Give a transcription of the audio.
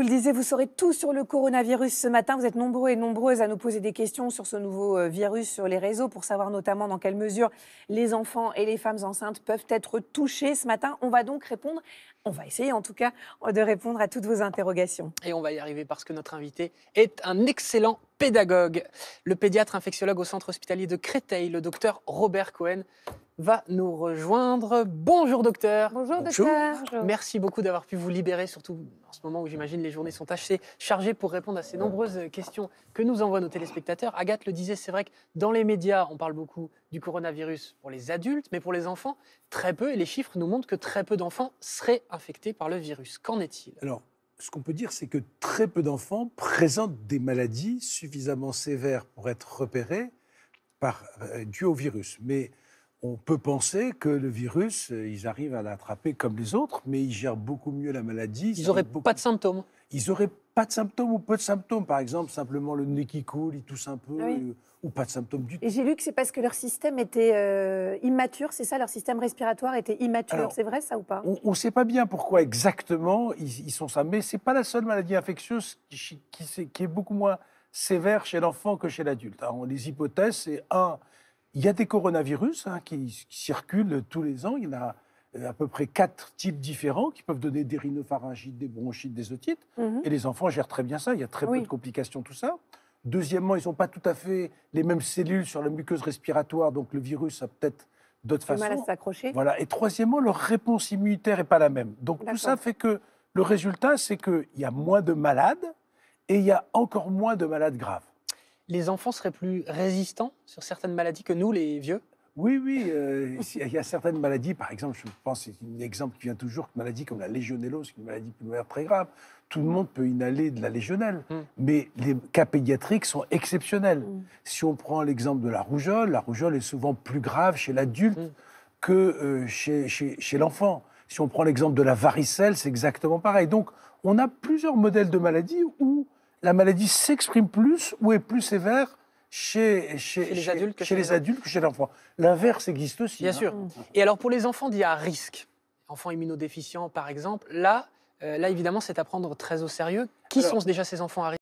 vous le disais, vous saurez tout sur le coronavirus ce matin. Vous êtes nombreux et nombreuses à nous poser des questions sur ce nouveau euh, virus sur les réseaux pour savoir notamment dans quelle mesure les enfants et les femmes enceintes peuvent être touchés. Ce matin, on va donc répondre, on va essayer en tout cas euh, de répondre à toutes vos interrogations. Et on va y arriver parce que notre invité est un excellent pédagogue, le pédiatre infectiologue au centre hospitalier de Créteil, le docteur Robert Cohen va nous rejoindre. Bonjour docteur. Bonjour, docteur. Merci beaucoup d'avoir pu vous libérer, surtout en ce moment où j'imagine les journées sont assez chargées pour répondre à ces nombreuses questions que nous envoient nos téléspectateurs. Agathe le disait, c'est vrai que dans les médias, on parle beaucoup du coronavirus pour les adultes, mais pour les enfants, très peu. Et les chiffres nous montrent que très peu d'enfants seraient infectés par le virus. Qu'en est-il Alors, ce qu'on peut dire, c'est que très peu d'enfants présentent des maladies suffisamment sévères pour être repérées par, euh, dues au virus. Mais on peut penser que le virus, euh, ils arrivent à l'attraper comme les autres, mais ils gèrent beaucoup mieux la maladie. Ils n'auraient pas de symptômes. Ils n'auraient pas de symptômes ou peu de symptômes. Par exemple, simplement le nez qui coule, ils toussent un peu, ah euh, ou pas de symptômes du tout. Et j'ai lu que c'est parce que leur système était euh, immature, c'est ça Leur système respiratoire était immature. C'est vrai ça ou pas On ne sait pas bien pourquoi exactement ils, sont ça. Mais ce n'est pas la seule maladie infectieuse qui, qui est beaucoup moins sévère chez l'enfant que chez l'adulte. Hein. Les hypothèses, c'est un il y a des coronavirus hein, qui, circulent tous les ans. Il y en a euh, à peu près quatre types différents qui peuvent donner des rhinopharyngites, des bronchites, des otites. Mhm. Et les enfants gèrent très bien ça. Il y a très peu de complications, tout ça. Deuxièmement, ils n'ont pas tout à fait les mêmes cellules sur la muqueuse respiratoire, donc le virus a peut-être d'autres façons. mal à s'accrocher. Voilà. Et troisièmement, leur réponse immunitaire n'est pas la même. Donc tout ça fait que le résultat, c'est qu'il y a moins de malades et il y a encore moins de malades graves les enfants seraient plus résistants sur certaines maladies que nous, les vieux oui, oui, euh, il y a certaines maladies, par exemple, je pense, c'est un exemple qui vient toujours, une maladie comme la légionellose, une maladie pulmonaire très grave. Tout le monde peut inhaler de la légionelle, hmm. mais les cas pédiatriques sont exceptionnels. Hmm. Si on prend l'exemple de la rougeole, la rougeole est souvent plus grave chez l'adulte hmm. que euh, chez, chez l'enfant. Si on prend l'exemple de la varicelle, c'est exactement pareil. Donc, on a plusieurs modèles de maladies où la maladie s'exprime plus ou est plus sévère chez, chez, les, adultes que chez les adultes l'enfant. L'inverse existe aussi. Bien hein. sûr. Et alors pour les enfants dits à risque, enfants immunodéficients par exemple, là, euh, là évidemment c'est à prendre très au sérieux. Qui sont déjà ces enfants à risque